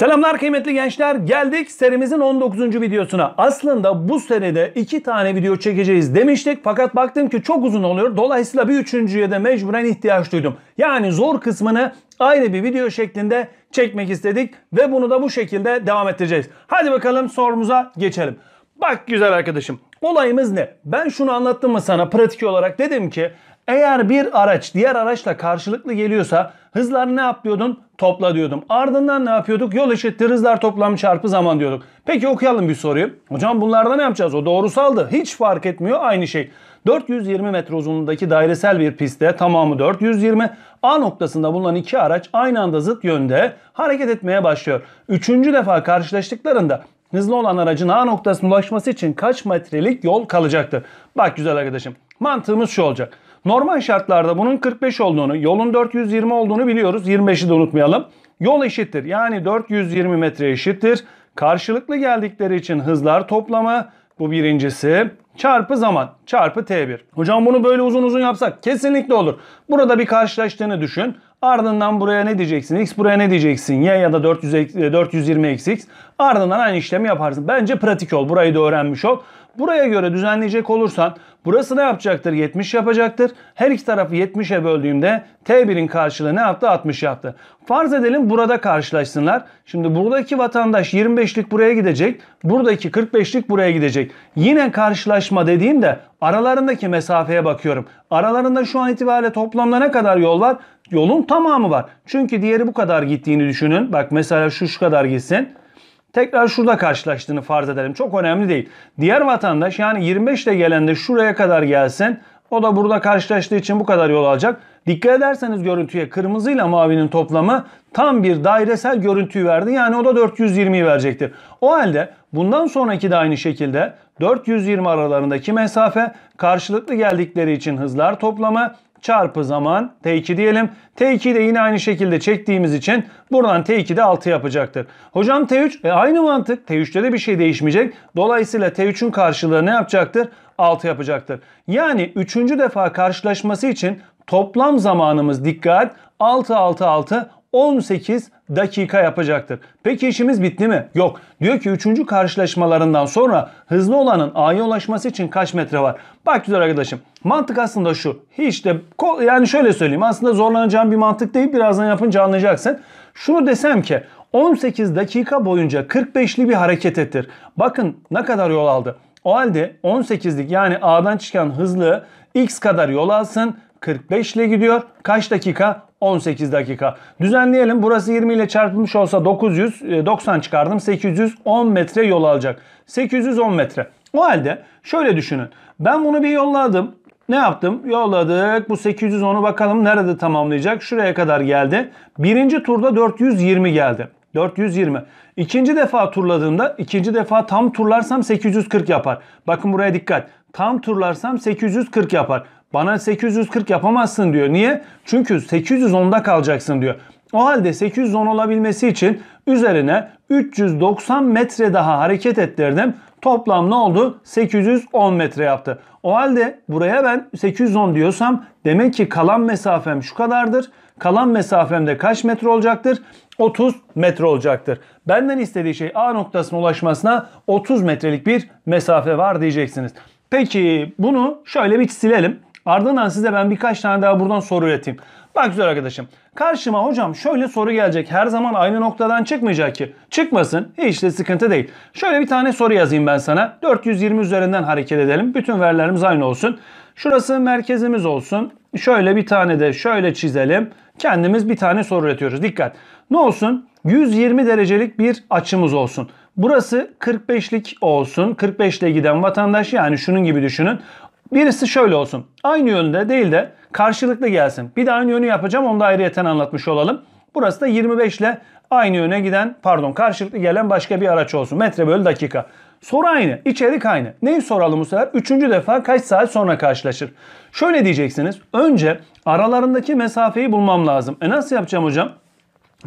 Selamlar kıymetli gençler. Geldik serimizin 19. videosuna. Aslında bu seride 2 tane video çekeceğiz demiştik. Fakat baktım ki çok uzun oluyor. Dolayısıyla bir üçüncüye de mecburen ihtiyaç duydum. Yani zor kısmını ayrı bir video şeklinde çekmek istedik. Ve bunu da bu şekilde devam edeceğiz Hadi bakalım sorumuza geçelim. Bak güzel arkadaşım. Olayımız ne? Ben şunu anlattım mı sana pratik olarak? Dedim ki eğer bir araç diğer araçla karşılıklı geliyorsa hızlar ne yapıyordun? topla diyordum. Ardından ne yapıyorduk? Yol eşittir hızlar toplam çarpı zaman diyorduk. Peki okuyalım bir soruyu. Hocam bunlardan ne yapacağız? O doğrusaldı. Hiç fark etmiyor aynı şey. 420 metre uzunluğundaki dairesel bir pistte tamamı 420. A noktasında bulunan iki araç aynı anda zıt yönde hareket etmeye başlıyor. Üçüncü defa karşılaştıklarında hızlı olan aracın A noktasına ulaşması için kaç metrelik yol kalacaktır? Bak güzel arkadaşım mantığımız şu olacak. Normal şartlarda bunun 45 olduğunu, yolun 420 olduğunu biliyoruz. 25'i de unutmayalım. Yol eşittir. Yani 420 metre eşittir. Karşılıklı geldikleri için hızlar toplamı bu birincisi. Çarpı zaman. Çarpı T1. Hocam bunu böyle uzun uzun yapsak kesinlikle olur. Burada bir karşılaştığını düşün. Ardından buraya ne diyeceksin? X buraya ne diyeceksin? Y ya da 400, 420 e, eksi X. Ardından aynı işlemi yaparsın. Bence pratik ol. Burayı da öğrenmiş ol. Buraya göre düzenleyecek olursan burası ne yapacaktır? 70 yapacaktır. Her iki tarafı 70'e böldüğümde T1'in karşılığı ne yaptı? 60 yaptı. Farz edelim burada karşılaşsınlar. Şimdi buradaki vatandaş 25'lik buraya gidecek. Buradaki 45'lik buraya gidecek. Yine karşılaşma dediğimde aralarındaki mesafeye bakıyorum. Aralarında şu an itibariyle toplamda ne kadar yol var? Yolun tamamı var. Çünkü diğeri bu kadar gittiğini düşünün. Bak mesela şu şu kadar gitsin tekrar şurada karşılaştığını farz edelim. Çok önemli değil. Diğer vatandaş yani 25 ile gelen de şuraya kadar gelsen o da burada karşılaştığı için bu kadar yol alacak. Dikkat ederseniz görüntüye kırmızı ile mavinin toplamı tam bir dairesel görüntüyü verdi. Yani o da 420'yi verecektir. O halde bundan sonraki de aynı şekilde 420 aralarındaki mesafe karşılıklı geldikleri için hızlar toplamı çarpı zaman T2 diyelim. T2'yi de yine aynı şekilde çektiğimiz için buradan T2 de 6 yapacaktır. Hocam T3 e aynı mantık. T3'te de bir şey değişmeyecek. Dolayısıyla T3'ün karşılığı ne yapacaktır? 6 yapacaktır. Yani 3. defa karşılaşması için toplam zamanımız dikkat 6 6 6 18 dakika yapacaktır. Peki işimiz bitti mi? Yok. Diyor ki 3. karşılaşmalarından sonra hızlı olanın A'ya ulaşması için kaç metre var? Bak güzel arkadaşım. Mantık aslında şu. Hiç de yani şöyle söyleyeyim. Aslında zorlanacağım bir mantık değil. Birazdan yapınca anlayacaksın. Şunu desem ki 18 dakika boyunca 45'li bir hareket ettir. Bakın ne kadar yol aldı. O halde 18'lik yani A'dan çıkan hızlı X kadar yol alsın 45 ile gidiyor. Kaç dakika? 18 dakika. Düzenleyelim. Burası 20 ile çarpılmış olsa 900, 90 e, çıkardım. 810 metre yol alacak. 810 metre. O halde şöyle düşünün. Ben bunu bir yolladım. Ne yaptım? Yolladık. Bu 810'u bakalım nerede tamamlayacak? Şuraya kadar geldi. Birinci turda 420 geldi. 420. İkinci defa turladığımda ikinci defa tam turlarsam 840 yapar. Bakın buraya dikkat. Tam turlarsam 840 yapar. Bana 840 yapamazsın diyor. Niye? Çünkü 810'da kalacaksın diyor. O halde 810 olabilmesi için üzerine 390 metre daha hareket ettirdim. Toplam ne oldu? 810 metre yaptı. O halde buraya ben 810 diyorsam demek ki kalan mesafem şu kadardır. Kalan mesafemde kaç metre olacaktır? 30 metre olacaktır. Benden istediği şey A noktasına ulaşmasına 30 metrelik bir mesafe var diyeceksiniz. Peki bunu şöyle bir silelim. Ardından size ben birkaç tane daha buradan soru üreteyim. Bak güzel arkadaşım. Karşıma hocam şöyle soru gelecek. Her zaman aynı noktadan çıkmayacak ki. Çıkmasın. Hiç de sıkıntı değil. Şöyle bir tane soru yazayım ben sana. 420 üzerinden hareket edelim. Bütün verilerimiz aynı olsun. Şurası merkezimiz olsun. Şöyle bir tane de şöyle çizelim. Kendimiz bir tane soru üretiyoruz. Dikkat. Ne olsun? 120 derecelik bir açımız olsun. Burası 45'lik olsun. 45 ile giden vatandaş yani şunun gibi düşünün. Birisi şöyle olsun. Aynı yönde değil de karşılıklı gelsin. Bir de aynı yönü yapacağım. Onu da ayrıyeten anlatmış olalım. Burası da 25 ile aynı yöne giden pardon karşılıklı gelen başka bir araç olsun. Metre bölü dakika. Soru aynı. içerik aynı. Neyi soralım bu sefer? Üçüncü defa kaç saat sonra karşılaşır? Şöyle diyeceksiniz. Önce aralarındaki mesafeyi bulmam lazım. E nasıl yapacağım hocam?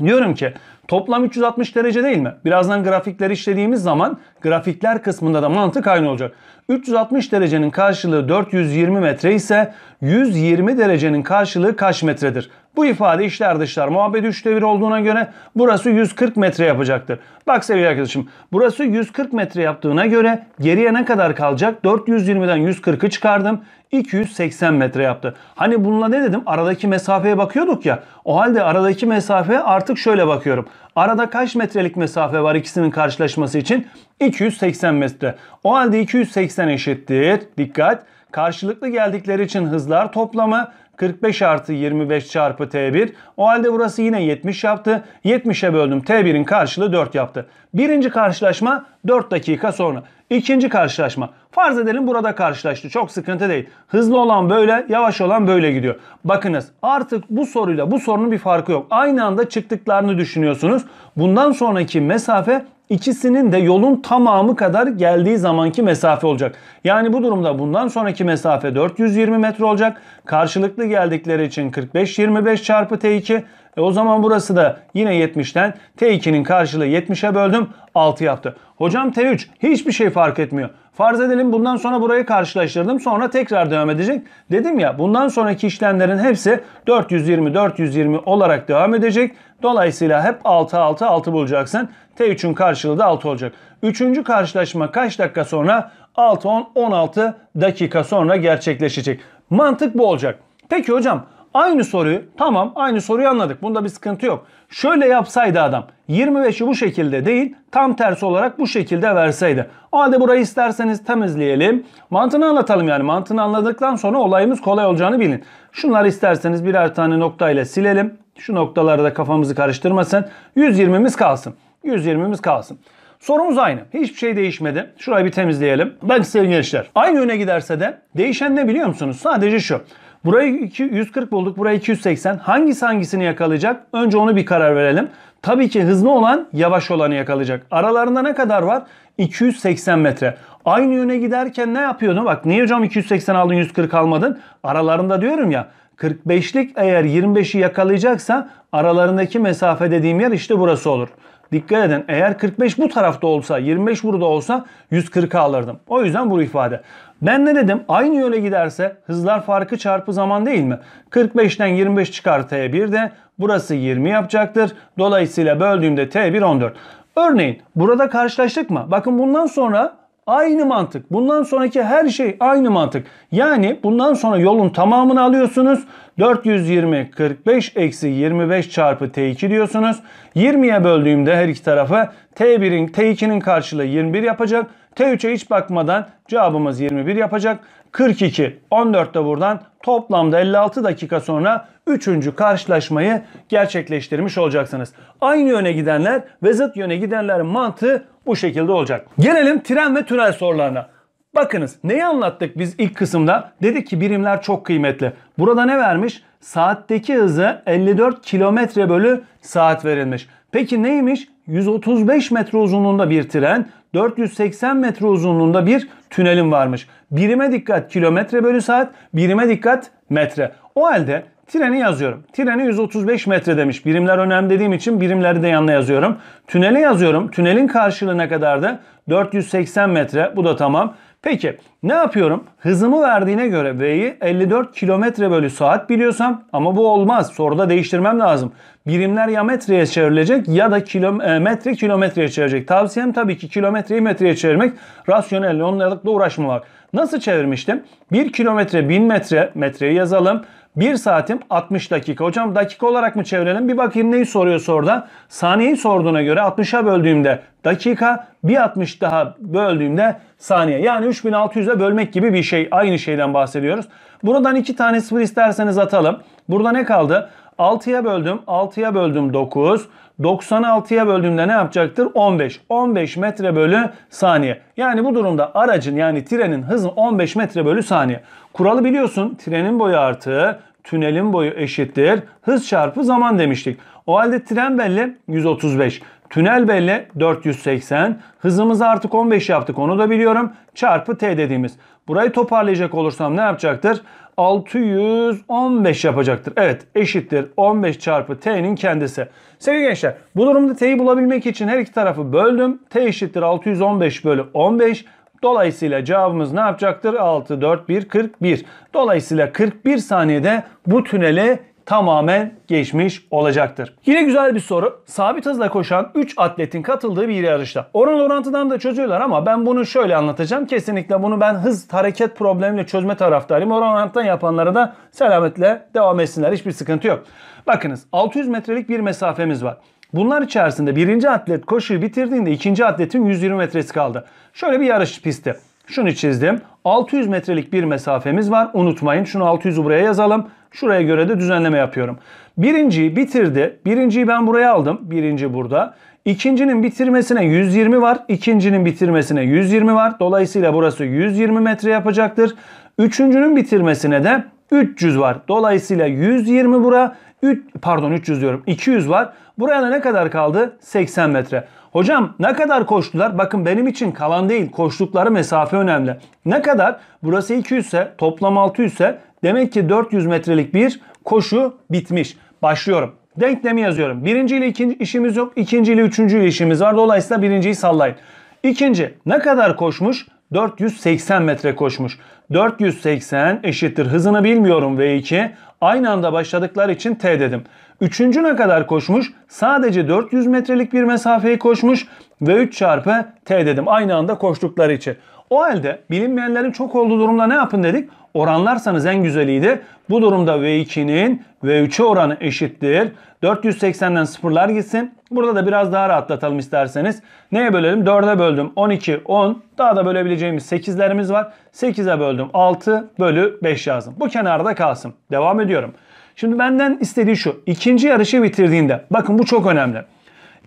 Diyorum ki Toplam 360 derece değil mi? Birazdan grafikleri işlediğimiz zaman grafikler kısmında da mantık aynı olacak. 360 derecenin karşılığı 420 metre ise 120 derecenin karşılığı kaç metredir? Bu ifade işler dışlar muhabbet 3 devir olduğuna göre burası 140 metre yapacaktır. Bak sevgili arkadaşım burası 140 metre yaptığına göre geriye ne kadar kalacak? 420'den 140'ı çıkardım. 280 metre yaptı. Hani bununla ne dedim? Aradaki mesafeye bakıyorduk ya. O halde aradaki mesafeye artık şöyle bakıyorum. Arada kaç metrelik mesafe var ikisinin karşılaşması için? 280 metre. O halde 280 eşittir. Dikkat. Karşılıklı geldikleri için hızlar toplamı 45 artı 25 çarpı T1. O halde burası yine 70 yaptı. 70'e böldüm. T1'in karşılığı 4 yaptı. Birinci karşılaşma 4 dakika sonra. İkinci karşılaşma. Farz edelim burada karşılaştı. Çok sıkıntı değil. Hızlı olan böyle, yavaş olan böyle gidiyor. Bakınız artık bu soruyla bu sorunun bir farkı yok. Aynı anda çıktıklarını düşünüyorsunuz. Bundan sonraki mesafe İkisinin de yolun tamamı kadar geldiği zamanki mesafe olacak. Yani bu durumda bundan sonraki mesafe 420 metre olacak. Karşılıklı geldikleri için 45-25 çarpı T2 e o zaman burası da yine 70'ten T2'nin karşılığı 70'e böldüm 6 yaptı. Hocam T3 hiçbir şey fark etmiyor. Farz edelim bundan sonra burayı karşılaştırdım. Sonra tekrar devam edecek. Dedim ya bundan sonraki işlemlerin hepsi 420 420 olarak devam edecek. Dolayısıyla hep 6 6 6 bulacaksın. T3'ün karşılığı da 6 olacak. Üçüncü karşılaşma kaç dakika sonra? 6 10 16 dakika sonra gerçekleşecek. Mantık bu olacak. Peki hocam Aynı soruyu tamam aynı soruyu anladık. Bunda bir sıkıntı yok. Şöyle yapsaydı adam 25'i bu şekilde değil tam tersi olarak bu şekilde verseydi. O halde burayı isterseniz temizleyelim. Mantığını anlatalım yani mantığını anladıktan sonra olayımız kolay olacağını bilin. Şunları isterseniz birer tane noktayla silelim. Şu da kafamızı karıştırmasın. 120'miz kalsın. 120'miz kalsın. Sorumuz aynı. Hiçbir şey değişmedi. Şurayı bir temizleyelim. Bak sevgili gençler. Aynı yöne giderse de değişen ne biliyor musunuz? Sadece şu. Burayı 140 bulduk. Burayı 280. Hangisi hangisini yakalayacak? Önce onu bir karar verelim. Tabii ki hızlı olan yavaş olanı yakalayacak. Aralarında ne kadar var? 280 metre. Aynı yöne giderken ne yapıyordun? Bak niye hocam 280 aldın 140 almadın? Aralarında diyorum ya 45'lik eğer 25'i yakalayacaksa aralarındaki mesafe dediğim yer işte burası olur. Dikkat edin eğer 45 bu tarafta olsa 25 burada olsa 140 alırdım. O yüzden bu ifade. Ben ne dedim? Aynı yöne giderse hızlar farkı çarpı zaman değil mi? 45'ten 25 çıkar T1 de burası 20 yapacaktır. Dolayısıyla böldüğümde T1 14. Örneğin burada karşılaştık mı? Bakın bundan sonra Aynı mantık. Bundan sonraki her şey aynı mantık. Yani bundan sonra yolun tamamını alıyorsunuz. 420 45 eksi 25 çarpı T2 diyorsunuz. 20'ye böldüğümde her iki tarafa T1'in T2'nin karşılığı 21 yapacak. T3'e hiç bakmadan cevabımız 21 yapacak. 42 14 de buradan toplamda 56 dakika sonra üçüncü karşılaşmayı gerçekleştirmiş olacaksınız. Aynı yöne gidenler ve zıt yöne gidenlerin mantığı bu şekilde olacak. Gelelim tren ve tünel sorularına. Bakınız neyi anlattık biz ilk kısımda? Dedik ki birimler çok kıymetli. Burada ne vermiş? Saatteki hızı 54 kilometre bölü saat verilmiş. Peki neymiş? 135 metre uzunluğunda bir tren, 480 metre uzunluğunda bir tünelin varmış. Birime dikkat kilometre bölü saat, birime dikkat metre. O halde Treni yazıyorum. Treni 135 metre demiş. Birimler önemli dediğim için birimleri de yanına yazıyorum. Tüneli yazıyorum. Tünelin karşılığı ne kadardı? 480 metre. Bu da tamam. Peki ne yapıyorum? Hızımı verdiğine göre V'yi 54 kilometre bölü saat biliyorsam ama bu olmaz. Soruda değiştirmem lazım. Birimler ya metreye çevrilecek ya da kilometre e, kilometreye çevirecek. Tavsiyem tabii ki kilometreyi metreye çevirmek. Rasyonel onlarlıkla uğraşmamak. Nasıl çevirmiştim? 1 kilometre 1000 metre metreyi yazalım. 1 saatim 60 dakika. Hocam dakika olarak mı çevirelim? Bir bakayım neyi soruyorsa orada. Saniyeyi sorduğuna göre 60'a böldüğümde dakika, bir 60 daha böldüğümde saniye. Yani 3600'e bölmek gibi bir şey. Aynı şeyden bahsediyoruz. Buradan 2 tane sıfır isterseniz atalım. Burada ne kaldı? 6'ya böldüm, 6'ya böldüm 9. 96'ya böldüğümde ne yapacaktır? 15. 15 metre bölü saniye. Yani bu durumda aracın yani trenin hızı 15 metre bölü saniye. Kuralı biliyorsun. Trenin boyu artı tünelin boyu eşittir. Hız çarpı zaman demiştik. O halde tren belli 135. Tünel belli 480. Hızımızı artık 15 yaptık onu da biliyorum. Çarpı t dediğimiz. Burayı toparlayacak olursam ne yapacaktır? 615 yapacaktır. Evet eşittir 15 çarpı t'nin kendisi. Sevgili gençler bu durumda t'yi bulabilmek için her iki tarafı böldüm. t eşittir 615 bölü 15. Dolayısıyla cevabımız ne yapacaktır? 6, 4, 1, 41. Dolayısıyla 41 saniyede bu tünele tamamen geçmiş olacaktır. Yine güzel bir soru. Sabit hızla koşan 3 atletin katıldığı bir yarışta. Oran orantıdan da çözüyorlar ama ben bunu şöyle anlatacağım. Kesinlikle bunu ben hız hareket problemiyle çözme taraftarıyım. Oran orantıdan yapanlara da selametle devam etsinler. Hiçbir sıkıntı yok. Bakınız 600 metrelik bir mesafemiz var. Bunlar içerisinde birinci atlet koşuyu bitirdiğinde ikinci atletin 120 metresi kaldı. Şöyle bir yarış pisti. Şunu çizdim. 600 metrelik bir mesafemiz var. Unutmayın şunu 600'ü buraya yazalım. Şuraya göre de düzenleme yapıyorum. Birinciyi bitirdi. Birinciyi ben buraya aldım. Birinci burada. İkincinin bitirmesine 120 var. İkincinin bitirmesine 120 var. Dolayısıyla burası 120 metre yapacaktır. Üçüncünün bitirmesine de 300 var. Dolayısıyla 120 bura, 3, pardon 300 diyorum 200 var. Buraya da ne kadar kaldı? 80 metre. Hocam ne kadar koştular? Bakın benim için kalan değil koştukları mesafe önemli. Ne kadar? Burası 200 ise toplam 600 ise demek ki 400 metrelik bir koşu bitmiş. Başlıyorum. Denklemi yazıyorum. Birinci ile ikinci işimiz yok. İkinci ile üçüncü ile işimiz var. Dolayısıyla birinciyi sallayın. İkinci ne kadar koşmuş? 480 metre koşmuş. 480 eşittir hızını bilmiyorum V2. Aynı anda başladıklar için T dedim. Üçüncüne kadar koşmuş. Sadece 400 metrelik bir mesafeyi koşmuş. Ve 3 çarpı T dedim. Aynı anda koştukları için. O halde bilinmeyenlerin çok olduğu durumda ne yapın dedik? Oranlarsanız en güzeliydi. Bu durumda V2'nin V3'e oranı eşittir. 480'den sıfırlar gitsin. Burada da biraz daha rahatlatalım isterseniz. Neye bölelim? 4'e böldüm. 12, 10. Daha da bölebileceğimiz 8'lerimiz var. 8'e böldüm. 6 bölü 5 yazdım. Bu kenarda kalsın. Devam ediyorum. Şimdi benden istediği şu. ikinci yarışı bitirdiğinde bakın bu çok önemli.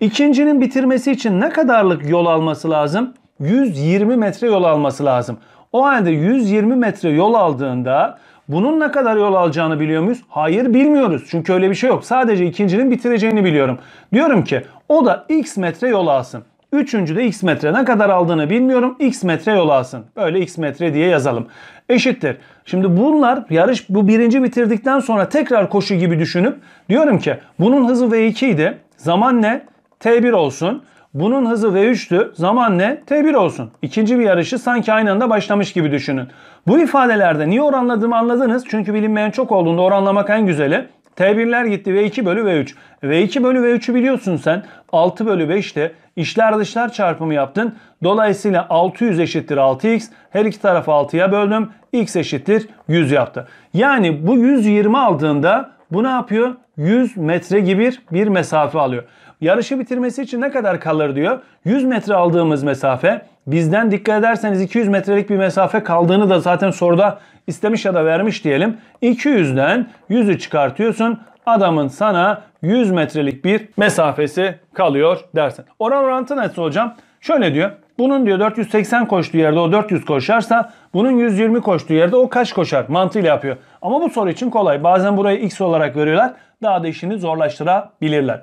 İkincinin bitirmesi için ne kadarlık yol alması lazım? 120 metre yol alması lazım. O halde 120 metre yol aldığında bunun ne kadar yol alacağını biliyor muyuz? Hayır bilmiyoruz. Çünkü öyle bir şey yok. Sadece ikincinin bitireceğini biliyorum. Diyorum ki o da x metre yol alsın. Üçüncü de x metre ne kadar aldığını bilmiyorum. x metre yol alsın. Böyle x metre diye yazalım. Eşittir. Şimdi bunlar yarış bu birinci bitirdikten sonra tekrar koşu gibi düşünüp diyorum ki bunun hızı V2 idi. Zaman ne? T1 olsun. Bunun hızı V3'tü. Zaman ne? T1 olsun. İkinci bir yarışı sanki aynı anda başlamış gibi düşünün. Bu ifadelerde niye oranladığımı anladınız. Çünkü bilinmeyen çok olduğunda oranlamak en güzeli. T1'ler gitti. V2 bölü V3. V2 bölü V3'ü biliyorsun sen. 6 bölü 5'te işler dışlar çarpımı yaptın. Dolayısıyla 600 eşittir 6x. Her iki tarafı 6'ya böldüm. x eşittir 100 yaptı. Yani bu 120 aldığında bu ne yapıyor? 100 metre gibi bir mesafe alıyor. Yarışı bitirmesi için ne kadar kalır diyor. 100 metre aldığımız mesafe bizden dikkat ederseniz 200 metrelik bir mesafe kaldığını da zaten soruda istemiş ya da vermiş diyelim. 200'den 100'ü çıkartıyorsun. Adamın sana 100 metrelik bir mesafesi kalıyor dersen Oran orantı nasıl hocam? Şöyle diyor. Bunun diyor 480 koştuğu yerde o 400 koşarsa bunun 120 koştuğu yerde o kaç koşar mantığıyla yapıyor. Ama bu soru için kolay. Bazen burayı x olarak veriyorlar. Daha da işini zorlaştırabilirler.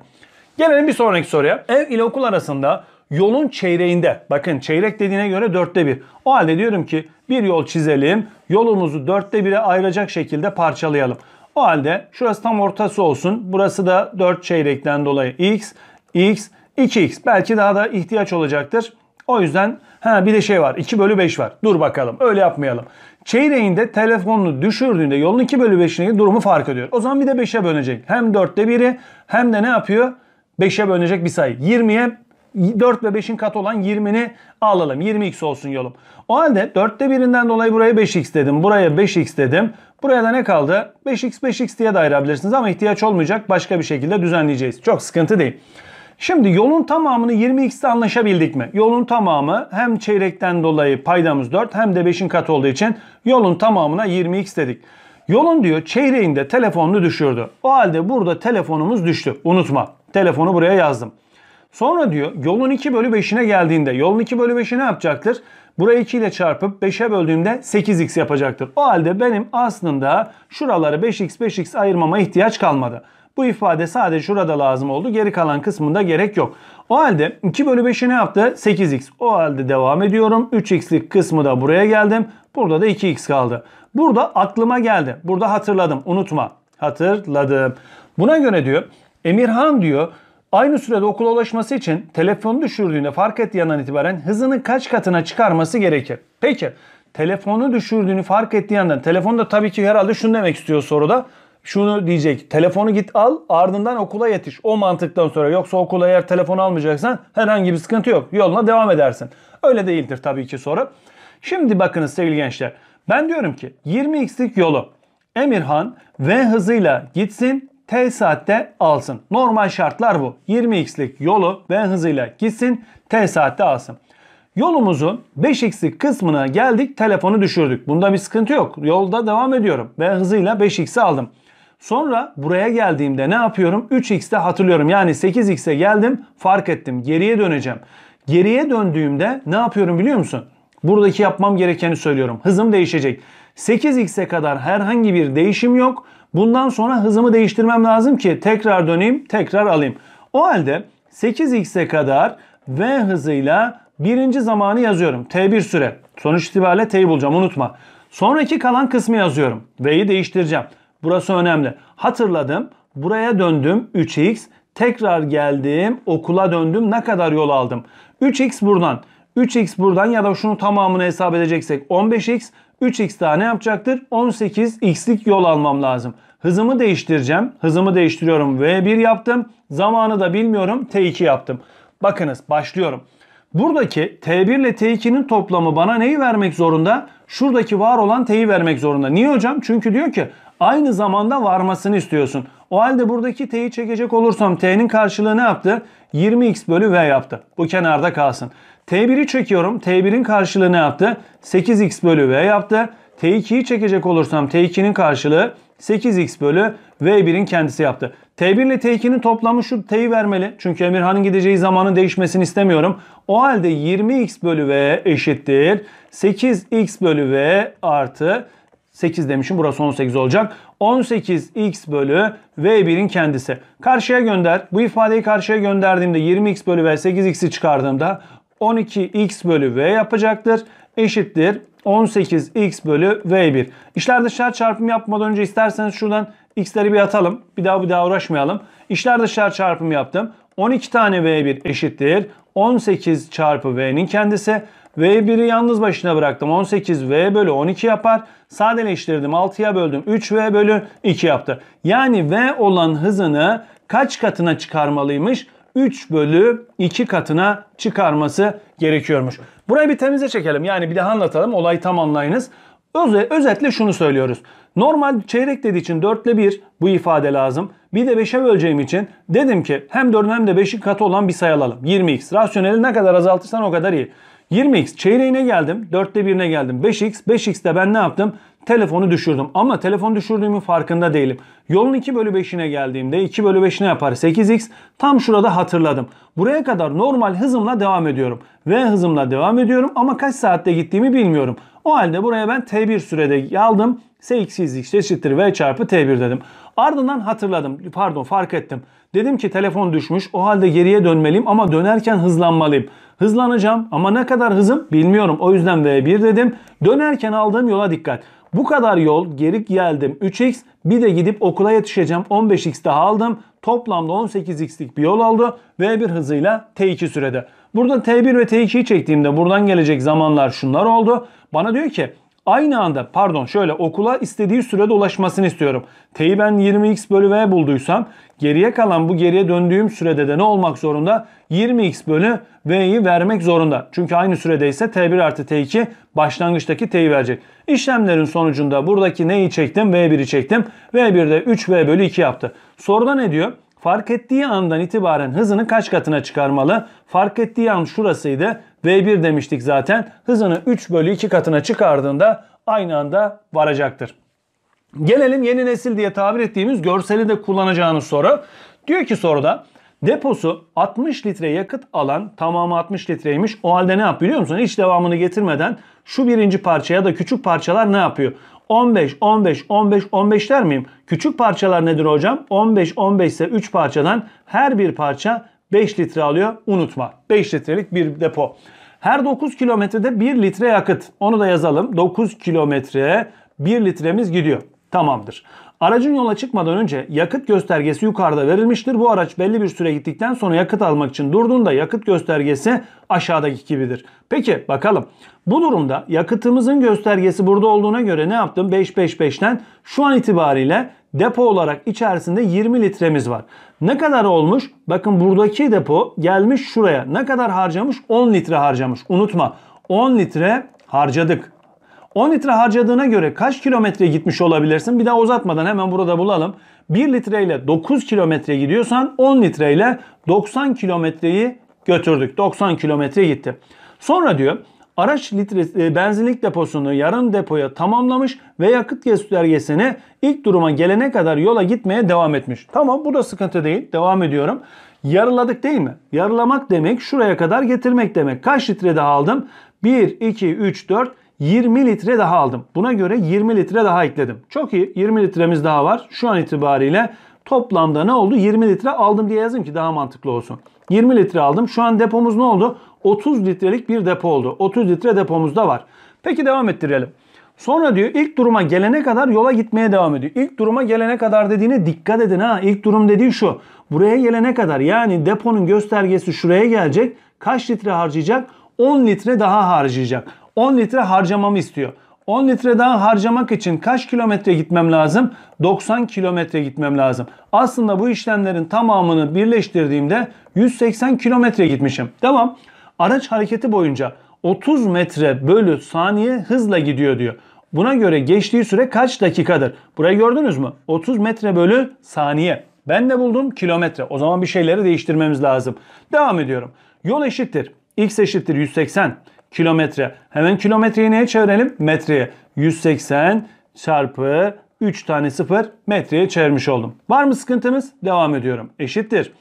Gelelim bir sonraki soruya. Ev ile okul arasında yolun çeyreğinde. Bakın çeyrek dediğine göre dörtte bir. O halde diyorum ki bir yol çizelim. Yolumuzu dörtte bire ayıracak şekilde parçalayalım. O halde şurası tam ortası olsun. Burası da dört çeyrekten dolayı x, x, 2x. Belki daha da ihtiyaç olacaktır. O yüzden ha bir de şey var 2 bölü 5 var. Dur bakalım öyle yapmayalım. Çeyreğinde telefonunu düşürdüğünde yolun 2 bölü 5'indeki durumu fark ediyor. O zaman bir de 5'e bölecek. Hem 4'te 1'i hem de ne yapıyor? 5'e bölecek bir sayı. 20'ye 4 ve 5'in katı olan 20'ni alalım. 20x olsun yolum. O halde 4'te birinden dolayı buraya 5x dedim. Buraya 5x dedim. Buraya da ne kaldı? 5x 5x diye de ayırabilirsiniz ama ihtiyaç olmayacak. Başka bir şekilde düzenleyeceğiz. Çok sıkıntı değil. Şimdi yolun tamamını 20x'te anlaşabildik mi? Yolun tamamı hem çeyrekten dolayı paydamız 4 hem de 5'in katı olduğu için yolun tamamına 20x dedik. Yolun diyor çeyreğinde telefonunu düşürdü. O halde burada telefonumuz düştü. Unutma. Telefonu buraya yazdım. Sonra diyor yolun 2 bölü 5'ine geldiğinde yolun 2 bölü 5'i ne yapacaktır? Burayı 2 ile çarpıp 5'e böldüğümde 8x yapacaktır. O halde benim aslında şuraları 5x 5x ayırmama ihtiyaç kalmadı. Bu ifade sadece şurada lazım oldu. Geri kalan kısmında gerek yok. O halde 2 bölü 5'i ne yaptı? 8x. O halde devam ediyorum. 3x'lik kısmı da buraya geldim. Burada da 2x kaldı. Burada aklıma geldi. Burada hatırladım. Unutma. Hatırladım. Buna göre diyor Emirhan diyor Aynı sürede okula ulaşması için telefonu düşürdüğünde fark ettiği andan itibaren hızını kaç katına çıkarması gerekir? Peki telefonu düşürdüğünü fark ettiği andan telefonu da tabii ki herhalde şunu demek istiyor soruda. Şunu diyecek telefonu git al ardından okula yetiş o mantıktan sonra yoksa okula eğer telefonu almayacaksan herhangi bir sıkıntı yok yoluna devam edersin. Öyle değildir tabii ki soru. Şimdi bakınız sevgili gençler ben diyorum ki 20x'lik yolu Emirhan V hızıyla gitsin T saatte alsın. Normal şartlar bu. 20x'lik yolu ben hızıyla gitsin T saatte alsın. Yolumuzun 5x'lik kısmına geldik telefonu düşürdük. Bunda bir sıkıntı yok. Yolda devam ediyorum. ben hızıyla 5x'i aldım. Sonra buraya geldiğimde ne yapıyorum? 3x'te hatırlıyorum. Yani 8x'e geldim fark ettim. Geriye döneceğim. Geriye döndüğümde ne yapıyorum biliyor musun? Buradaki yapmam gerekeni söylüyorum. Hızım değişecek. 8x'e kadar herhangi bir değişim yok. Bundan sonra hızımı değiştirmem lazım ki tekrar döneyim, tekrar alayım. O halde 8x'e kadar v hızıyla birinci zamanı yazıyorum. T1 süre. Sonuç itibariyle T'yi bulacağım unutma. Sonraki kalan kısmı yazıyorum. V'yi değiştireceğim. Burası önemli. Hatırladım. Buraya döndüm 3x. Tekrar geldim. Okula döndüm. Ne kadar yol aldım? 3x buradan. 3x buradan ya da şunu tamamını hesap edeceksek 15x. 3x daha ne yapacaktır? 18x'lik yol almam lazım. Hızımı değiştireceğim. Hızımı değiştiriyorum. V1 yaptım. Zamanı da bilmiyorum. T2 yaptım. Bakınız başlıyorum. Buradaki T1 ile T2'nin toplamı bana neyi vermek zorunda? Şuradaki var olan T'yi vermek zorunda. Niye hocam? Çünkü diyor ki aynı zamanda varmasını istiyorsun. O halde buradaki T'yi çekecek olursam T'nin karşılığı ne yaptı? 20x bölü V yaptı. Bu kenarda kalsın. T1'i çekiyorum. T1'in karşılığı ne yaptı? 8x bölü v yaptı. T2'yi çekecek olursam T2'nin karşılığı 8x bölü V1'in kendisi yaptı. T1 ile T2'nin toplamı şu T'yi vermeli. Çünkü Emirhan'ın gideceği zamanın değişmesini istemiyorum. O halde 20x bölü V eşittir. 8x bölü V artı 8 demişim burası 18 olacak. 18x bölü V1'in kendisi. Karşıya gönder. Bu ifadeyi karşıya gönderdiğimde 20x bölü V 8x'i çıkardığımda 12x bölü v yapacaktır. Eşittir 18x bölü v1. İşler dışlar çarpım yapmadan önce isterseniz şuradan x'leri bir atalım. Bir daha bir daha uğraşmayalım. İşler dışlar çarpım yaptım. 12 tane v1 eşittir. 18 çarpı v'nin kendisi. V1'i yalnız başına bıraktım. 18V bölü 12 yapar. Sadeleştirdim. 6'ya böldüm. 3V bölü 2 yaptı. Yani V olan hızını kaç katına çıkarmalıymış? 3 bölü 2 katına çıkarması gerekiyormuş. Burayı bir temize çekelim. Yani bir daha anlatalım. Olayı tam anlayınız. Öz özetle şunu söylüyoruz. Normal çeyrek dediği için 4 ile 1 bu ifade lazım. Bir de 5'e böleceğim için dedim ki hem 4'ün hem de 5'in katı olan bir sayı alalım. 20x. Rasyoneli ne kadar azaltırsan o kadar iyi. 20x çeyreğine geldim. 4'te 1'ine geldim. 5x. 5x'te ben ne yaptım? telefonu düşürdüm. Ama telefon düşürdüğümün farkında değilim. Yolun 2 bölü 5'ine geldiğimde 2 bölü 5 ne yapar? 8x. Tam şurada hatırladım. Buraya kadar normal hızımla devam ediyorum. V hızımla devam ediyorum ama kaç saatte gittiğimi bilmiyorum. O halde buraya ben t1 sürede aldım. s x eşittir v çarpı t1 dedim. Ardından hatırladım. Pardon fark ettim. Dedim ki telefon düşmüş. O halde geriye dönmeliyim ama dönerken hızlanmalıyım. Hızlanacağım ama ne kadar hızım bilmiyorum. O yüzden v1 dedim. Dönerken aldığım yola dikkat. Bu kadar yol geri geldim 3x bir de gidip okula yetişeceğim 15x daha aldım. Toplamda 18x'lik bir yol aldı V1 hızıyla T2 sürede. Burada T1 ve T2'yi çektiğimde buradan gelecek zamanlar şunlar oldu. Bana diyor ki Aynı anda pardon şöyle okula istediği sürede ulaşmasını istiyorum. T'yi ben 20x bölü v bulduysam geriye kalan bu geriye döndüğüm sürede de ne olmak zorunda? 20x bölü v'yi vermek zorunda. Çünkü aynı sürede ise t1 artı t2 başlangıçtaki t'yi verecek. İşlemlerin sonucunda buradaki neyi çektim? v1'i çektim. v1'de 3v bölü 2 yaptı. Soruda ne diyor? fark ettiği andan itibaren hızını kaç katına çıkarmalı? Fark ettiği an şurasıydı. V1 demiştik zaten. Hızını 3 bölü 2 katına çıkardığında aynı anda varacaktır. Gelelim yeni nesil diye tabir ettiğimiz görseli de kullanacağınız soru. Diyor ki soruda deposu 60 litre yakıt alan tamamı 60 litreymiş. O halde ne yapıyor biliyor musun? Hiç devamını getirmeden şu birinci parçaya da küçük parçalar ne yapıyor? 15, 15, 15, 15 der miyim? Küçük parçalar nedir hocam? 15, 15 ise 3 parçadan her bir parça 5 litre alıyor unutma. 5 litrelik bir depo. Her 9 kilometrede 1 litre yakıt. Onu da yazalım. 9 kilometreye 1 litremiz gidiyor. Tamamdır. Aracın yola çıkmadan önce yakıt göstergesi yukarıda verilmiştir. Bu araç belli bir süre gittikten sonra yakıt almak için durduğunda yakıt göstergesi aşağıdaki gibidir. Peki bakalım. Bu durumda yakıtımızın göstergesi burada olduğuna göre ne yaptım? 555'ten şu an itibariyle depo olarak içerisinde 20 litremiz var. Ne kadar olmuş? Bakın buradaki depo gelmiş şuraya. Ne kadar harcamış? 10 litre harcamış. Unutma 10 litre harcadık. 10 litre harcadığına göre kaç kilometre gitmiş olabilirsin? Bir daha uzatmadan hemen burada bulalım. 1 litre ile 9 kilometre gidiyorsan 10 litre ile 90 kilometreyi götürdük. 90 kilometre gitti. Sonra diyor araç litresi, e, benzinlik deposunu yarım depoya tamamlamış ve yakıt göstergesini ilk duruma gelene kadar yola gitmeye devam etmiş. Tamam bu da sıkıntı değil. Devam ediyorum. Yarıladık değil mi? Yarılamak demek şuraya kadar getirmek demek. Kaç litre daha aldım? 1, 2, 3, 4, 20 litre daha aldım. Buna göre 20 litre daha ekledim. Çok iyi. 20 litremiz daha var. Şu an itibariyle toplamda ne oldu? 20 litre aldım diye yazayım ki daha mantıklı olsun. 20 litre aldım. Şu an depomuz ne oldu? 30 litrelik bir depo oldu. 30 litre depomuzda var. Peki devam ettirelim. Sonra diyor ilk duruma gelene kadar yola gitmeye devam ediyor. İlk duruma gelene kadar dediğine dikkat edin ha. İlk durum dediği şu. Buraya gelene kadar yani deponun göstergesi şuraya gelecek. Kaç litre harcayacak? 10 litre daha harcayacak. 10 litre harcamamı istiyor. 10 litre daha harcamak için kaç kilometre gitmem lazım? 90 kilometre gitmem lazım. Aslında bu işlemlerin tamamını birleştirdiğimde 180 kilometre gitmişim. Devam. Tamam. Araç hareketi boyunca 30 metre bölü saniye hızla gidiyor diyor. Buna göre geçtiği süre kaç dakikadır? Burayı gördünüz mü? 30 metre bölü saniye. Ben de buldum kilometre. O zaman bir şeyleri değiştirmemiz lazım. Devam ediyorum. Yol eşittir. X eşittir 180 kilometre. Hemen kilometreyi neye çevirelim? Metreye. 180 çarpı 3 tane 0 metreye çevirmiş oldum. Var mı sıkıntımız? Devam ediyorum. Eşittir.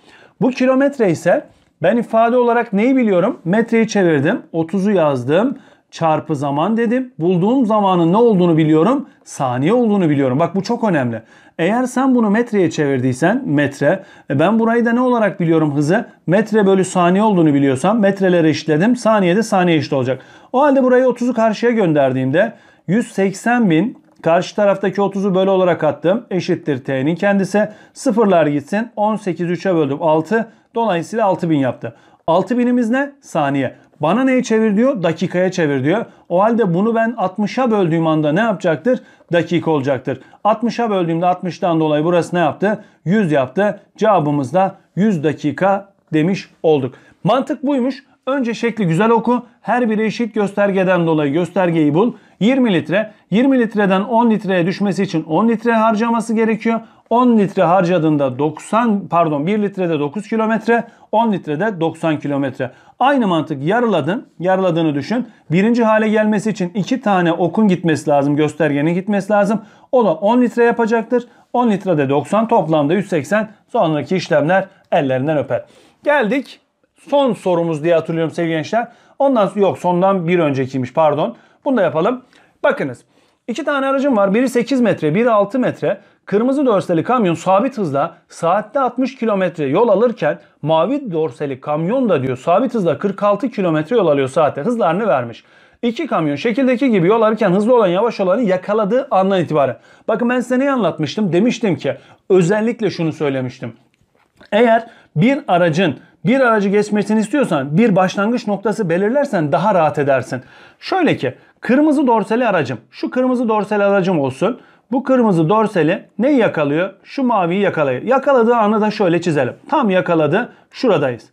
Bu kilometre ise ben ifade olarak neyi biliyorum? Metreyi çevirdim. 30'u yazdım. Çarpı zaman dedim. Bulduğum zamanın ne olduğunu biliyorum. Saniye olduğunu biliyorum. Bak bu çok önemli. Eğer sen bunu metreye çevirdiysen metre. E ben burayı da ne olarak biliyorum hızı? Metre bölü saniye olduğunu biliyorsam metrelere eşitledim. Saniyede saniye eşit olacak. O halde burayı 30'u karşıya gönderdiğimde 180 bin Karşı taraftaki 30'u böyle olarak attım. Eşittir t'nin kendisi. Sıfırlar gitsin. 18 3'e böldüm 6. Dolayısıyla 6000 yaptı. 6000'imiz ne? Saniye. Bana neyi çevir diyor? Dakikaya çevir diyor. O halde bunu ben 60'a böldüğüm anda ne yapacaktır? Dakika olacaktır. 60'a böldüğümde 60'tan dolayı burası ne yaptı? 100 yaptı. Cevabımız da 100 dakika demiş olduk. Mantık buymuş. Önce şekli güzel oku. Her biri eşit göstergeden dolayı göstergeyi bul. 20 litre. 20 litreden 10 litreye düşmesi için 10 litre harcaması gerekiyor. 10 litre harcadığında 90 pardon 1 litrede 9 kilometre 10 litrede 90 kilometre. Aynı mantık yarıladın yarıladığını düşün. Birinci hale gelmesi için 2 tane okun gitmesi lazım göstergenin gitmesi lazım. O da 10 litre yapacaktır. 10 litrede 90 toplamda 180 sonraki işlemler ellerinden öper. Geldik son sorumuz diye hatırlıyorum sevgili gençler. Ondan yok sondan bir öncekiymiş pardon. Bunu da yapalım. Bakınız. iki tane aracım var. Biri 8 metre, biri 6 metre. Kırmızı dorseli kamyon sabit hızla saatte 60 kilometre yol alırken mavi dorseli kamyon da diyor sabit hızla 46 kilometre yol alıyor saatte. Hızlarını vermiş. İki kamyon şekildeki gibi yol alırken hızlı olan yavaş olanı yakaladığı andan itibaren. Bakın ben size neyi anlatmıştım? Demiştim ki özellikle şunu söylemiştim. Eğer bir aracın bir aracı geçmesini istiyorsan bir başlangıç noktası belirlersen daha rahat edersin. Şöyle ki kırmızı dorseli aracım. Şu kırmızı dorseli aracım olsun. Bu kırmızı dorseli ne yakalıyor? Şu maviyi yakalıyor. Yakaladığı anı da şöyle çizelim. Tam yakaladı. Şuradayız.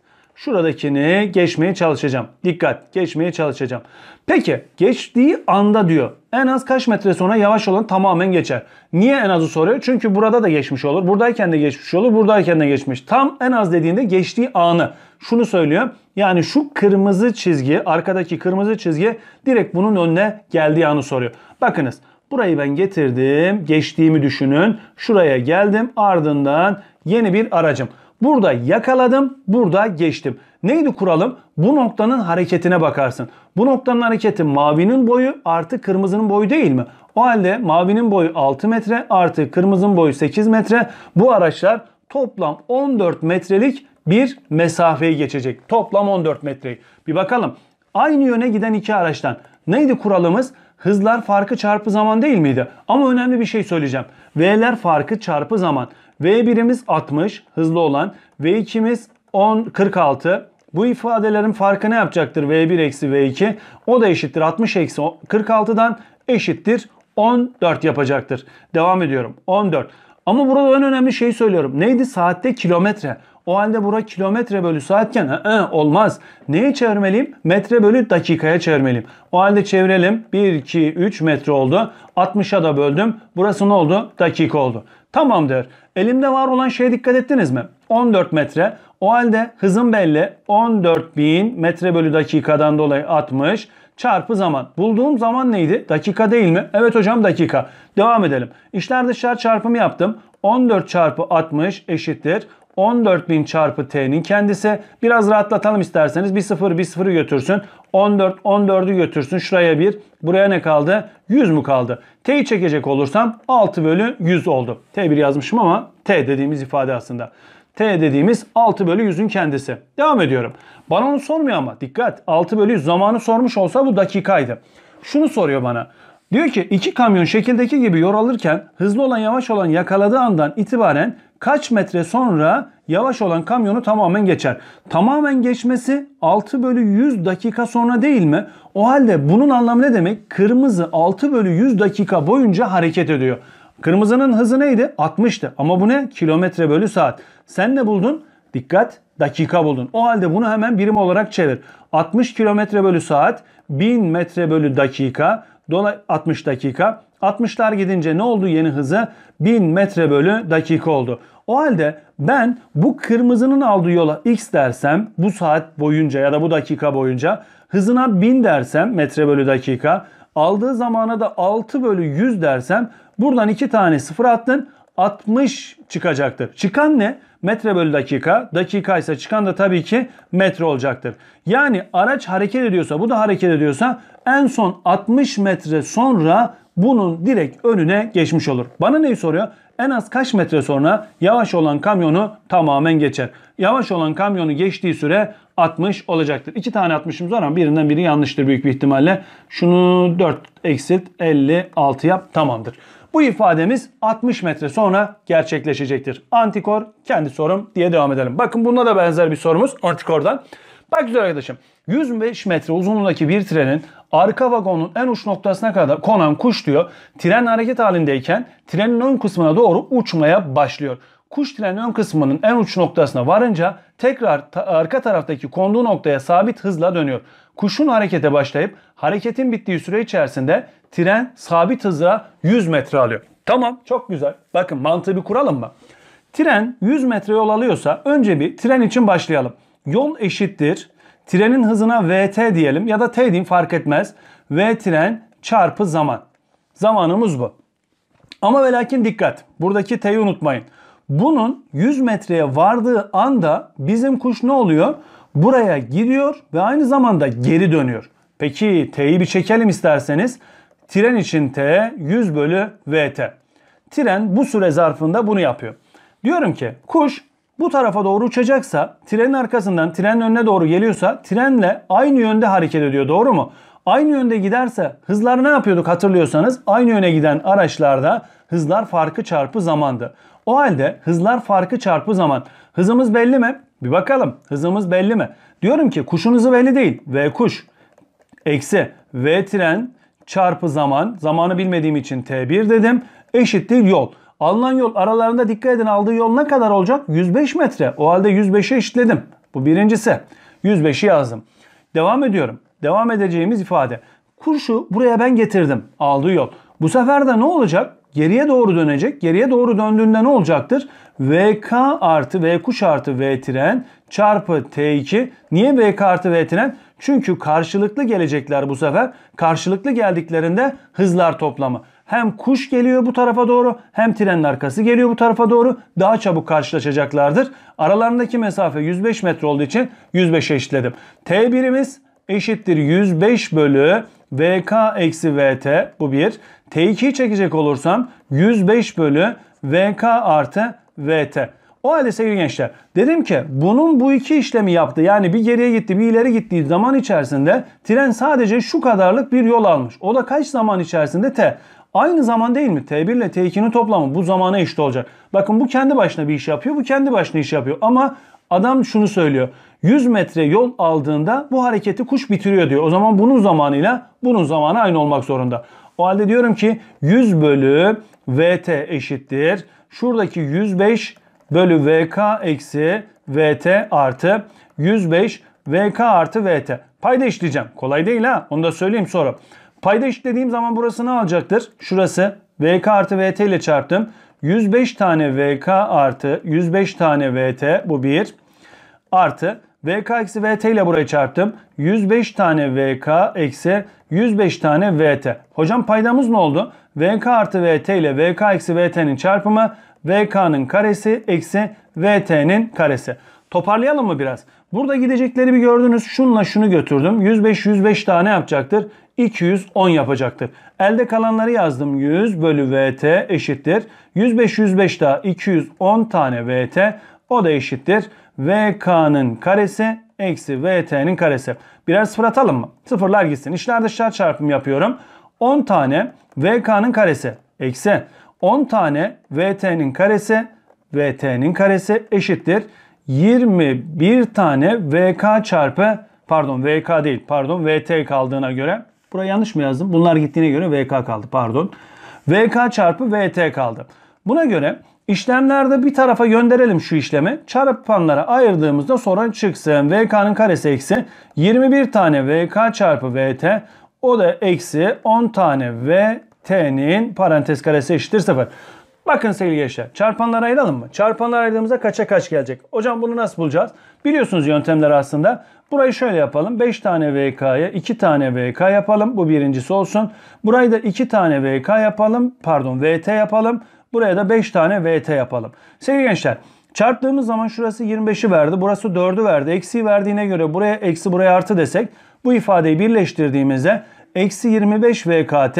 Şuradakini geçmeye çalışacağım. Dikkat geçmeye çalışacağım. Peki geçtiği anda diyor en az kaç metre sonra yavaş olan tamamen geçer. Niye en azı soruyor? Çünkü burada da geçmiş olur. Buradayken de geçmiş olur. Buradayken de geçmiş. Tam en az dediğinde geçtiği anı. Şunu söylüyor. Yani şu kırmızı çizgi arkadaki kırmızı çizgi direkt bunun önüne geldiği anı soruyor. Bakınız burayı ben getirdim. Geçtiğimi düşünün. Şuraya geldim. Ardından yeni bir aracım. Burada yakaladım, burada geçtim. Neydi kuralım? Bu noktanın hareketine bakarsın. Bu noktanın hareketi mavinin boyu artı kırmızının boyu değil mi? O halde mavinin boyu 6 metre artı kırmızının boyu 8 metre. Bu araçlar toplam 14 metrelik bir mesafeyi geçecek. Toplam 14 metreyi. Bir bakalım. Aynı yöne giden iki araçtan. Neydi kuralımız? Hızlar farkı çarpı zaman değil miydi? Ama önemli bir şey söyleyeceğim. V'ler farkı çarpı zaman. V1'imiz 60 hızlı olan. V2'miz 10 46. Bu ifadelerin farkı ne yapacaktır? V1 eksi V2 o da eşittir 60 eksi 46'dan eşittir 14 yapacaktır. Devam ediyorum 14. Ama burada en önemli şeyi söylüyorum. Neydi? Saatte kilometre. O halde burada kilometre bölü saatken ı, olmaz. Neye çevirmeliyim? Metre bölü dakikaya çevirmeliyim. O halde çevirelim. 1, 2, 3 metre oldu. 60'a da böldüm. Burası ne oldu? Dakika oldu. Tamam der. Elimde var olan şeye dikkat ettiniz mi? 14 metre. O halde hızım belli. 14.000 metre bölü dakikadan dolayı 60 çarpı zaman. Bulduğum zaman neydi? Dakika değil mi? Evet hocam dakika. Devam edelim. İşler dışlar çarpımı yaptım. 14 çarpı 60 eşittir. 14.000 çarpı t'nin kendisi. Biraz rahatlatalım isterseniz. Bir sıfır bir sıfırı götürsün. 14, 14'ü götürsün. Şuraya 1. Buraya ne kaldı? 100 mu kaldı? T'yi çekecek olursam 6 bölü 100 oldu. T1 yazmışım ama T dediğimiz ifade aslında. T dediğimiz 6 bölü 100'ün kendisi. Devam ediyorum. Bana onu sormuyor ama dikkat 6 bölü 100 zamanı sormuş olsa bu dakikaydı. Şunu soruyor bana. Diyor ki iki kamyon şekildeki gibi yoralırken hızlı olan yavaş olan yakaladığı andan itibaren kaç metre sonra yavaş olan kamyonu tamamen geçer. Tamamen geçmesi 6 bölü 100 dakika sonra değil mi? O halde bunun anlamı ne demek? Kırmızı 6 bölü 100 dakika boyunca hareket ediyor. Kırmızının hızı neydi? 60'tı. Ama bu ne? Kilometre bölü saat. Sen ne buldun? Dikkat dakika buldun. O halde bunu hemen birim olarak çevir. 60 kilometre bölü saat 1000 metre bölü dakika Dola 60 dakika. 60'lar gidince ne oldu yeni hızı? 1000 metre bölü dakika oldu. O halde ben bu kırmızının aldığı yola x dersem bu saat boyunca ya da bu dakika boyunca hızına 1000 dersem metre bölü dakika aldığı zamana da 6 bölü 100 dersem buradan 2 tane sıfır attın 60 çıkacaktır. Çıkan ne? metre bölü dakika. Dakika ise çıkan da tabii ki metre olacaktır. Yani araç hareket ediyorsa bu da hareket ediyorsa en son 60 metre sonra bunun direkt önüne geçmiş olur. Bana neyi soruyor? En az kaç metre sonra yavaş olan kamyonu tamamen geçer. Yavaş olan kamyonu geçtiği süre 60 olacaktır. İki tane 60'ımız var ama birinden biri yanlıştır büyük bir ihtimalle. Şunu 4 eksilt 56 yap tamamdır. Bu ifademiz 60 metre sonra gerçekleşecektir. Antikor kendi sorum diye devam edelim. Bakın bunda da benzer bir sorumuz antikordan. Bak güzel arkadaşım 105 metre uzunluğundaki bir trenin arka vagonun en uç noktasına kadar konan kuş diyor. Tren hareket halindeyken trenin ön kısmına doğru uçmaya başlıyor. Kuş trenin ön kısmının en uç noktasına varınca tekrar ta arka taraftaki konduğu noktaya sabit hızla dönüyor. Kuşun harekete başlayıp hareketin bittiği süre içerisinde tren sabit hıza 100 metre alıyor. Tamam çok güzel. Bakın mantığı bir kuralım mı? Tren 100 metre yol alıyorsa önce bir tren için başlayalım. Yol eşittir. Trenin hızına vt diyelim ya da t diyeyim fark etmez. V tren çarpı zaman. Zamanımız bu. Ama ve lakin dikkat. Buradaki t'yi unutmayın. Bunun 100 metreye vardığı anda bizim kuş ne oluyor? buraya gidiyor ve aynı zamanda geri dönüyor. Peki T'yi bir çekelim isterseniz. Tren için T 100 bölü VT. Tren bu süre zarfında bunu yapıyor. Diyorum ki kuş bu tarafa doğru uçacaksa trenin arkasından trenin önüne doğru geliyorsa trenle aynı yönde hareket ediyor doğru mu? Aynı yönde giderse hızlar ne yapıyorduk hatırlıyorsanız aynı yöne giden araçlarda hızlar farkı çarpı zamandı. O halde hızlar farkı çarpı zaman Hızımız belli mi? Bir bakalım. Hızımız belli mi? Diyorum ki kuşun hızı belli değil. V kuş eksi V tren çarpı zaman. Zamanı bilmediğim için T1 dedim. Eşittir yol. Alınan yol aralarında dikkat edin aldığı yol ne kadar olacak? 105 metre. O halde 105'e eşitledim. Bu birincisi. 105'i yazdım. Devam ediyorum. Devam edeceğimiz ifade. Kurşu buraya ben getirdim. Aldığı yol. Bu sefer de ne olacak? geriye doğru dönecek. Geriye doğru döndüğünde ne olacaktır? VK artı VQ artı V tren çarpı T2. Niye VK artı V tren? Çünkü karşılıklı gelecekler bu sefer. Karşılıklı geldiklerinde hızlar toplamı. Hem kuş geliyor bu tarafa doğru hem trenin arkası geliyor bu tarafa doğru. Daha çabuk karşılaşacaklardır. Aralarındaki mesafe 105 metre olduğu için 105'e eşitledim. T birimiz eşittir 105 bölü VK eksi VT bu bir. T2'yi çekecek olursam 105 bölü VK artı VT. O halde sevgili gençler dedim ki bunun bu iki işlemi yaptı. Yani bir geriye gitti bir ileri gittiği zaman içerisinde tren sadece şu kadarlık bir yol almış. O da kaç zaman içerisinde T? Aynı zaman değil mi? T1 ile T2'nin toplamı bu zamana eşit olacak. Bakın bu kendi başına bir iş yapıyor bu kendi başına iş yapıyor. Ama adam şunu söylüyor. 100 metre yol aldığında bu hareketi kuş bitiriyor diyor. O zaman bunun zamanıyla bunun zamanı aynı olmak zorunda. O halde diyorum ki 100 bölü VT eşittir. Şuradaki 105 bölü VK eksi VT artı 105 VK artı VT. Payda işleyeceğim. Kolay değil ha. Onu da söyleyeyim sonra. Payda işlediğim zaman burası ne alacaktır? Şurası VK artı VT ile çarptım. 105 tane VK artı 105 tane VT bu 1 artı VK eksi VT ile buraya çarptım. 105 tane VK eksi 105 tane VT. Hocam paydamız ne oldu? VK artı VT ile VK eksi VT'nin çarpımı VK'nın karesi eksi VT'nin karesi. Toparlayalım mı biraz? Burada gidecekleri bir gördünüz. Şunla şunu götürdüm. 105 105 tane yapacaktır. 210 yapacaktır. Elde kalanları yazdım. 100 bölü VT eşittir. 105 105 daha 210 tane VT. O da eşittir. VK'nın karesi eksi vt'nin karesi. Birer sıfır atalım mı? Sıfırlar gitsin. İşler dışlar çarpım yapıyorum. 10 tane vk'nın karesi eksi 10 tane vt'nin karesi vt'nin karesi eşittir. 21 tane vk çarpı pardon vk değil pardon vt kaldığına göre buraya yanlış mı yazdım? Bunlar gittiğine göre vk kaldı pardon. vk çarpı vt kaldı. Buna göre İşlemlerde bir tarafa gönderelim şu işlemi. Çarpanlara ayırdığımızda soran çıksın. VK'nın karesi eksi 21 tane VK çarpı VT o da eksi 10 tane VT'nin parantez karesi eşittir 0. Bakın sevgili gençler çarpanlara ayıralım mı? Çarpanları ayırdığımızda kaça kaç gelecek? Hocam bunu nasıl bulacağız? Biliyorsunuz yöntemleri aslında. Burayı şöyle yapalım. 5 tane VK'ya 2 tane VK yapalım. Bu birincisi olsun. Burayı da 2 tane VK yapalım. Pardon VT yapalım. Buraya da 5 tane VT yapalım. Sevgili gençler çarptığımız zaman şurası 25'i verdi. Burası 4'ü verdi. Eksiyi verdiğine göre buraya eksi buraya artı desek bu ifadeyi birleştirdiğimizde eksi 25 VKT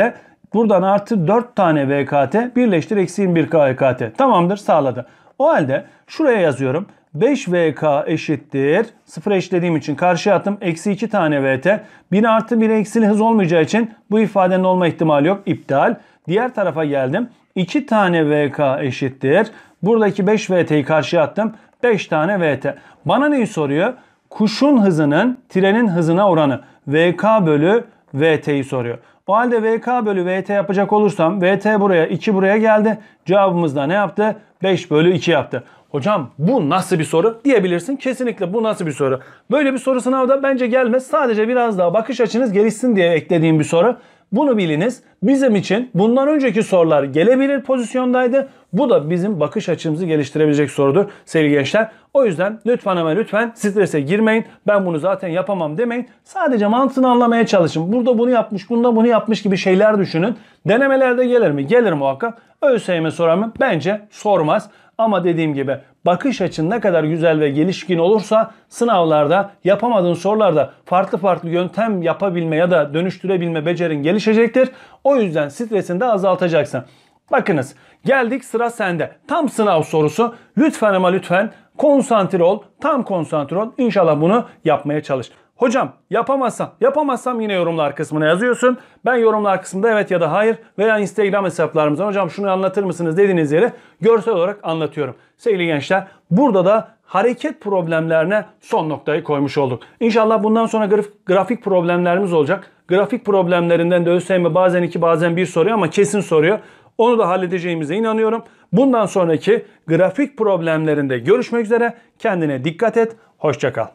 buradan artı 4 tane VKT birleştir eksi 21 KKT. Tamamdır sağladı. O halde şuraya yazıyorum. 5VK eşittir. Sıfır eşlediğim için karşıya attım. Eksi 2 tane VT. 1 artı 1 eksili hız olmayacağı için bu ifadenin olma ihtimali yok. İptal. Diğer tarafa geldim. 2 tane VK eşittir. Buradaki 5 VT'yi karşıya attım. 5 tane VT. Bana neyi soruyor? Kuşun hızının trenin hızına oranı. VK bölü VT'yi soruyor. O halde VK bölü VT yapacak olursam VT buraya 2 buraya geldi. Cevabımız da ne yaptı? 5 bölü 2 yaptı. Hocam bu nasıl bir soru diyebilirsin. Kesinlikle bu nasıl bir soru. Böyle bir soru sınavda bence gelmez. Sadece biraz daha bakış açınız gelişsin diye eklediğim bir soru. Bunu biliniz. Bizim için bundan önceki sorular gelebilir pozisyondaydı. Bu da bizim bakış açımızı geliştirebilecek sorudur sevgili gençler. O yüzden lütfen ama lütfen strese girmeyin. Ben bunu zaten yapamam demeyin. Sadece mantığını anlamaya çalışın. Burada bunu yapmış, bunda bunu yapmış gibi şeyler düşünün. Denemelerde gelir mi? Gelir muhakkak. ÖSYM sorar mı? Bence sormaz. Ama dediğim gibi bakış açın ne kadar güzel ve gelişkin olursa sınavlarda yapamadığın sorularda farklı farklı yöntem yapabilme ya da dönüştürebilme becerin gelişecektir. O yüzden stresini de azaltacaksın. Bakınız geldik sıra sende. Tam sınav sorusu. Lütfen ama lütfen konsantre ol. Tam konsantre ol. inşallah bunu yapmaya çalış. Hocam yapamazsam, yapamazsam yine yorumlar kısmına yazıyorsun. Ben yorumlar kısmında evet ya da hayır veya Instagram hesaplarımızdan hocam şunu anlatır mısınız dediğiniz yere görsel olarak anlatıyorum. Sevgili gençler burada da hareket problemlerine son noktayı koymuş olduk. İnşallah bundan sonra graf grafik problemlerimiz olacak. Grafik problemlerinden de ÖSYM bazen iki bazen bir soruyor ama kesin soruyor. Onu da halledeceğimize inanıyorum. Bundan sonraki grafik problemlerinde görüşmek üzere. Kendine dikkat et. Hoşçakal.